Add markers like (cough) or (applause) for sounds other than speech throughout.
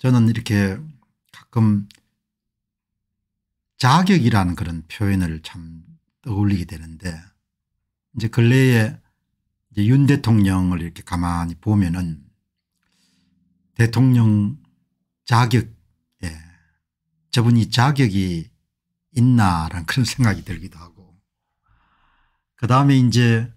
저는 이렇게 가끔 자격이라는 그런 표현을 참 떠올리게 되는데 이제 근래에 이제 윤 대통령을 이렇게 가만히 보면은 대통령 자격 예. 저분이 자격이 있나라는 (laughs) 그런 생각이 들기도 하고 그다음에 이제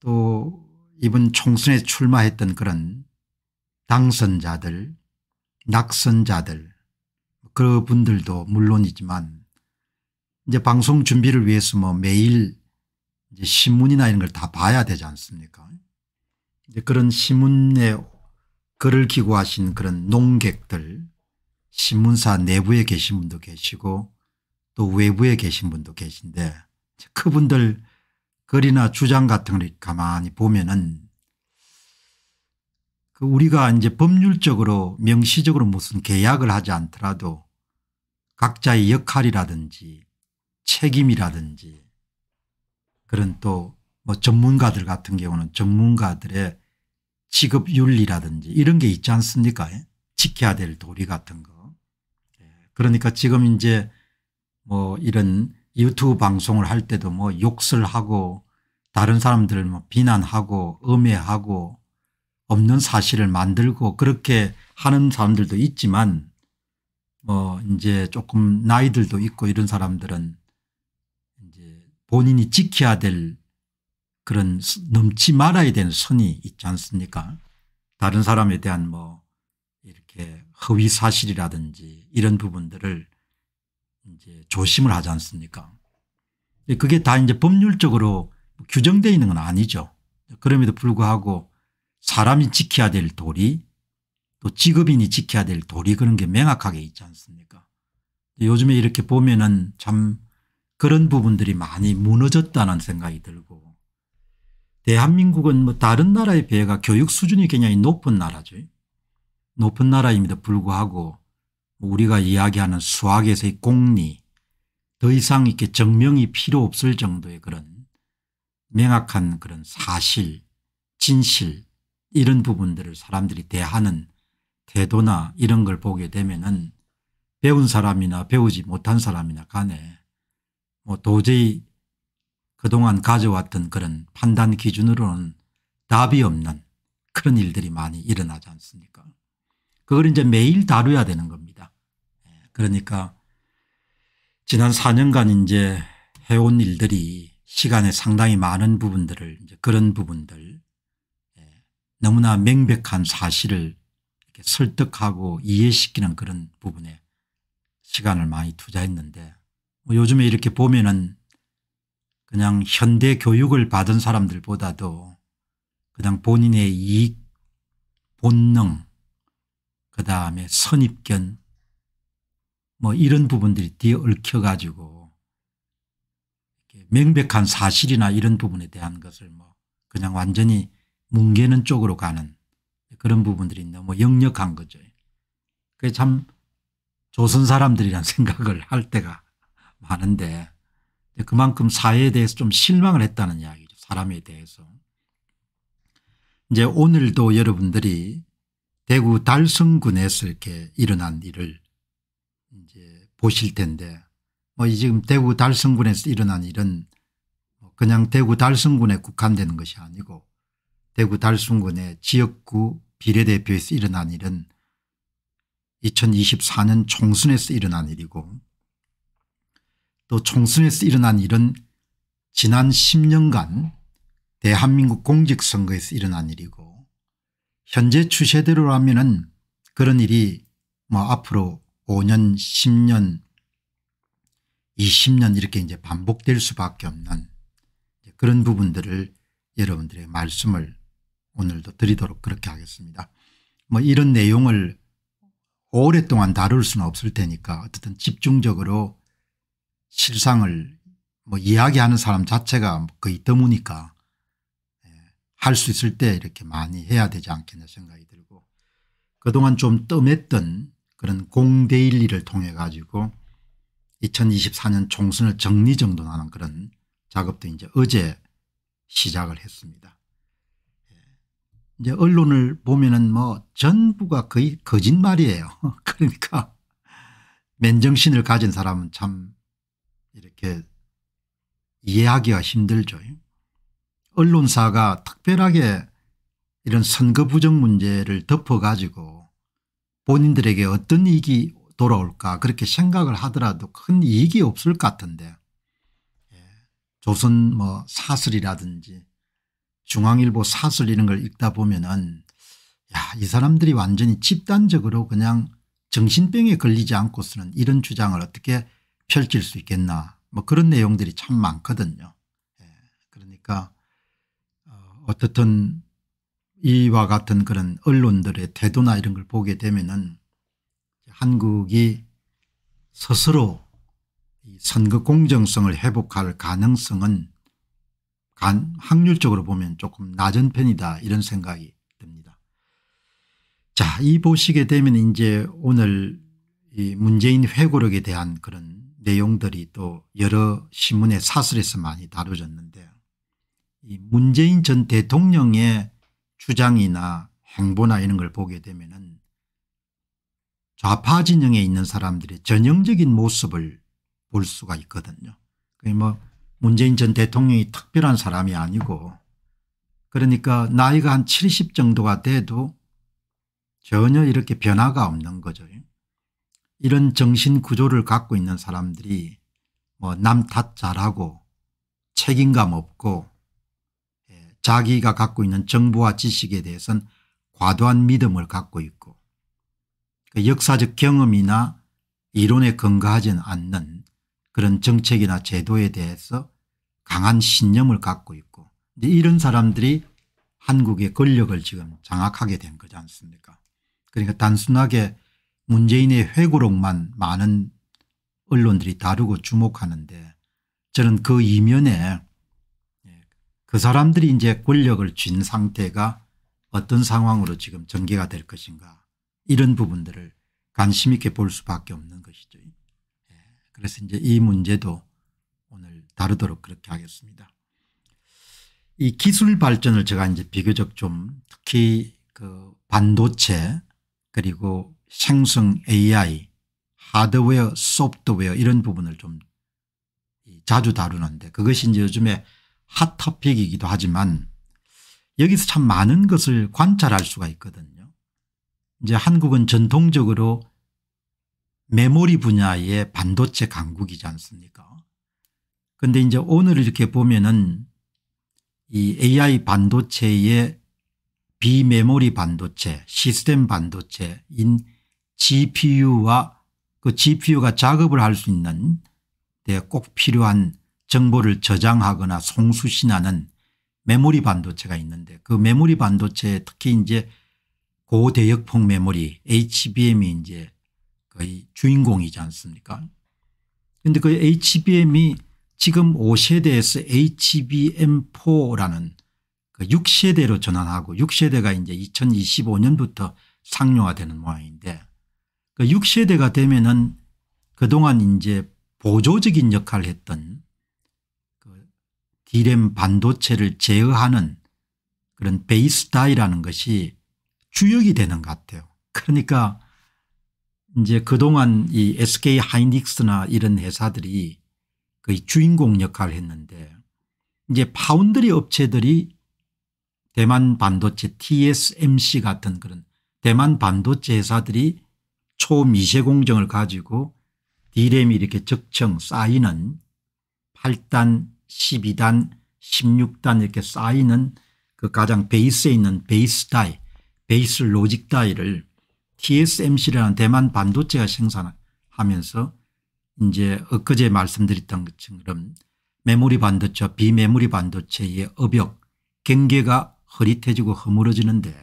또 이번 총선에 출마했던 그런 당선자들 낙선자들 그분들도 물론이지만 이제 방송 준비를 위해서 뭐 매일 이제 신문이나 이런 걸 다 봐야 되지 않습니까 이제 그런 신문에 글을 기고하신 그런 농객들 신문사 내부에 계신 분도 계시고 또 외부에 계신 분도 계신데 그분들 글이나 주장 같은 걸 가만히 보면은 그 우리가 이제 법률적으로 명시적으로 무슨 계약을 하지 않더라도 각자의 역할이라든지 책임이라든지 그런 또 뭐 전문가들 같은 경우는 전문가들의 직업 윤리라든지 이런 게 있지 않습니까 예? 지켜야 될 도리 같은 거 예. 그러니까 지금 이제 뭐 이런 유튜브 방송을 할 때도 뭐 욕설하고 다른 사람들을 뭐 비난하고 음해하고 없는 사실을 만들고 그렇게 하는 사람들도 있지만 뭐 이제 조금 나이들도 있고 이런 사람들은 이제 본인이 지켜야 될 그런 넘지 말아야 되는 선이 있지 않습니까? 다른 사람에 대한 뭐 이렇게 허위 사실이라든지 이런 부분들을 이제 조심을 하지 않습니까? 그게 다 이제 법률적으로 규정되어 있는 건 아니죠. 그럼에도 불구하고 사람이 지켜야 될 도리 또 직업인이 지켜야 될 도리 그런 게 명확하게 있지 않습니까 요즘에 이렇게 보면은 참 그런 부분들이 많이 무너졌다는 생각이 들고 대한민국은 뭐 다른 나라에 비해가 교육 수준이 굉장히 높은 나라죠. 높은 나라임에도 불구하고 우리가 이야기하는 수학에서의 공리 더 이상 이렇게 증명이 필요 없을 정도의 그런 명확한 그런 사실 진실 이런 부분들을 사람들이 대하는 태도나 이런 걸 보게 되면은 배운 사람이나 배우지 못한 사람이나 간에 뭐 도저히 그동안 가져왔던 그런 판단 기준으로는 답이 없는 그런 일들이 많이 일어나지 않습니까 그걸 이제 매일 다뤄야 되는 겁니다. 예, 그러니까 지난 4년간 이제 해온 일들이 시간에 상당히 많은 부분들을 그런 부분들 너무나 명백한 사실을 설득하고 이해시키는 그런 부분에 시간을 많이 투자했는데 뭐 요즘에 이렇게 보면은 그냥 현대 교육을 받은 사람들보다도 그냥 본인의 이익 본능 그다음에 선입견 뭐 이런 부분들이 뒤얽혀 가지고 명백한 사실이나 이런 부분에 대한 것을 뭐 그냥 완전히 뭉개는 쪽으로 가는 그런 부분들이 너무 뭐 역력한 거죠. 그게 참 조선 사람들이란 (laughs) 생각을 할 때가 많은데 그만큼 사회에 대해서 좀 실망을 했다는 이야기죠. 사람에 대해서. 이제 오늘도 여러분들이 대구 달성군에서 이렇게 일어난 일을 이제 보실 텐데 뭐 지금 대구 달성군에서 일어난 일은 뭐 그냥 대구 달성군에 국한되는 것이 아니고 대구 달순군의 지역구 비례대표에서 일어난 일은 2024년 총선에서 일어난 일이고 또 총선에서 일어난 일은 지난 10년간 대한민국 공직선거에서 일어난 일이고 현재 추세대로라면 은 그런 일이 뭐 앞으로 5년 10년 20년 이렇게 이제 반복될 수밖에 없는 그런 부분들을 여러분들의 말씀을 오늘도 드리도록 그렇게 하겠습니다. 뭐 이런 내용을 오랫동안 다룰 수는 없을 테니까 어쨌든 집중적으로 실상을 뭐 이야기하는 사람 자체가 거의 드무니까 예, 할수 있을 때 이렇게 많이 해야 되지 않겠나 생각이 들고 그동안 좀 뜸했던 그런 공대일리를 통해 가지고 2024년 총선을 정리정돈하는 그런 작업도 이제 어제 시작을 했습니다. 이제 언론을 보면은 뭐 전부가 거의 거짓말이에요. (laughs) 그러니까 맨정신을 가진 사람은 참 이렇게 이해하기가 힘들죠. 언론사가 특별하게 이런 선거 부정 문제를 덮어가지고 본인들에게 어떤 이익이 돌아올까 그렇게 생각을 하더라도 큰 이익이 없을 것 같은데 예, 조선 뭐사슬이라든지 중앙일보 사설 이런 걸 읽다 보면은 야 이 사람들이 완전히 집단적으로 그냥 정신병에 걸리지 않고서는 이런 주장을 어떻게 펼칠 수 있겠나 뭐 그런 내용들이 참 많거든요. 예. 그러니까 어, 어떻든 이와 같은 그런 언론들의 태도나 이런 걸 보게 되면은 한국이 스스로 선거 공정성을 회복할 가능성은 약간 확률적으로 보면 조금 낮은 편이다 이런 생각이 듭니다. 자, 이 보시게 되면 이제 오늘 이 문재인 회고록에 대한 그런 내용들이 또 여러 신문의 사설에서 많이 다루졌는데 이 문재인 전 대통령의 주장이나 행보나 이런 걸 보게 되면은 좌파 진영에 있는 사람들의 전형적인 모습을 볼 수가 있거든요. 그뭐 문재인 전 대통령이 특별한 사람이 아니고 그러니까 나이가 한 70 정도가 돼도 전혀 이렇게 변화가 없는 거죠. 이런 정신 구조를 갖고 있는 사람들이 뭐남탓 잘하고 책임감 없고 예, 자기가 갖고 있는 정보와 지식에 대해서는 과도한 믿음을 갖고 있고 그 역사적 경험이나 이론에 근거하지는 않는 그런 정책이나 제도에 대해서 강한 신념을 갖고 있고 이런 사람들이 한국의 권력을 지금 장악하게 된 거지 않습니까 그러니까 단순하게 문재인의 회고록만 많은 언론들이 다루고 주목하는데 저는 그 이면에 예, 그 사람들이 이제 권력을 쥔 상태가 어떤 상황으로 지금 전개가 될 것인가 이런 부분들을 관심 있게 볼 수밖에 없는 것이죠. 예, 그래서 이제 이 문제도 오늘 다루도록 그렇게 하겠습니다. 이 기술 발전을 제가 이제 비교적 좀 특히 그 반도체 그리고 생성 AI 하드웨어 소프트웨어 이런 부분을 좀 자주 다루는데 그것이 이제 요즘에 핫 토픽이기도 하지만 여기서 참 많은 것을 관찰할 수가 있거든요. 이제 한국은 전통적으로 메모리 분야의 반도체 강국이지 않습니까 근데 이제 오늘 이렇게 보면은 이 AI 반도체의 비메모리 반도체, 시스템 반도체인 GPU와 그 GPU가 작업을 할 수 있는 데 꼭 필요한 정보를 저장하거나 송수신하는 메모리 반도체가 있는데 그 메모리 반도체에 특히 이제 고대역폭 메모리 HBM이 이제 거의 주인공이지 않습니까? 근데 그 HBM이 지금 5세대에서 HBM4라는 그 6세대로 전환하고 6세대가 이제 2025년부터 상용화되는 모양인데 그 6세대가 되면은 그동안 이제 보조적인 역할을 했던 그 디램 반도체를 제어하는 그런 베이스 다이라는 것이 주역이 되는 것 같아요. 그러니까 이제 그동안 이 SK 하이닉스나 이런 회사들이 거의 주인공 역할을 했는데 이제 파운드리 업체들이 대만 반도체 TSMC 같은 그런 대만 반도체 회사들이 초미세 공정을 가지고 디램이 이렇게 적층 쌓이는 8단 12단 16단 이렇게 쌓이는 그 가장 베이스에 있는 베이스 다이 베이스 로직 다이를 TSMC라는 대만 반도체가 생산하면서 이제 엊그제 말씀드렸던 것처럼 메모리 반도체 비메모리 반도체의 업역 경계가 흐릿해지고 허물어지는데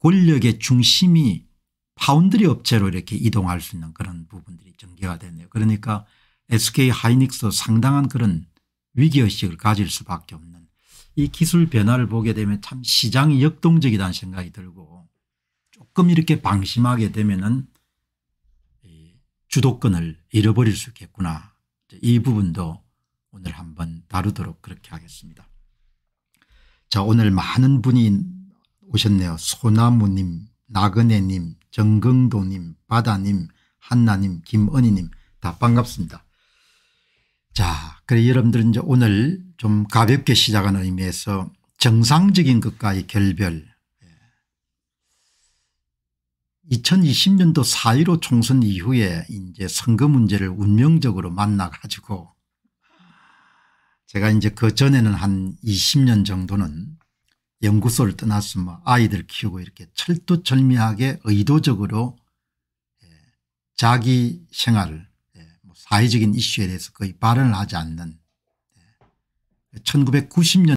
권력의 중심이 파운드리 업체로 이렇게 이동할 수 있는 그런 부분들이 전개가 되네요. 그러니까 SK 하이닉스도 상당한 그런 위기의식을 가질 수밖에 없는 이 기술 변화를 보게 되면 참 시장이 역동적이라는 생각이 들고 조금 이렇게 방심하게 되면 은 주도권을 잃어버릴 수 있겠구나. 이 부분도 오늘 한번 다루도록 그렇게 하겠습니다. 자 오늘 많은 분이 오셨네요. 소나무님 나그네님 정근도님 바다님 한나님 김은희님 다 반갑습니다. 자 그래 여러분들 이제 오늘 좀 가볍게 시작하는 의미에서 정상적인 것과의 결별 2020년도 4.15 총선 이후에 이제 선거 문제를 운명적으로 만나 가지고 제가 이제 그 전에는 한 20년 정도는 연구소를 떠났으뭐 아이들 키우고 이렇게 철두철미하게 의도적으로 예, 자기 생활 예, 뭐 사회적인 이슈에 대해서 거의 발언을 하지 않는 1990년 예,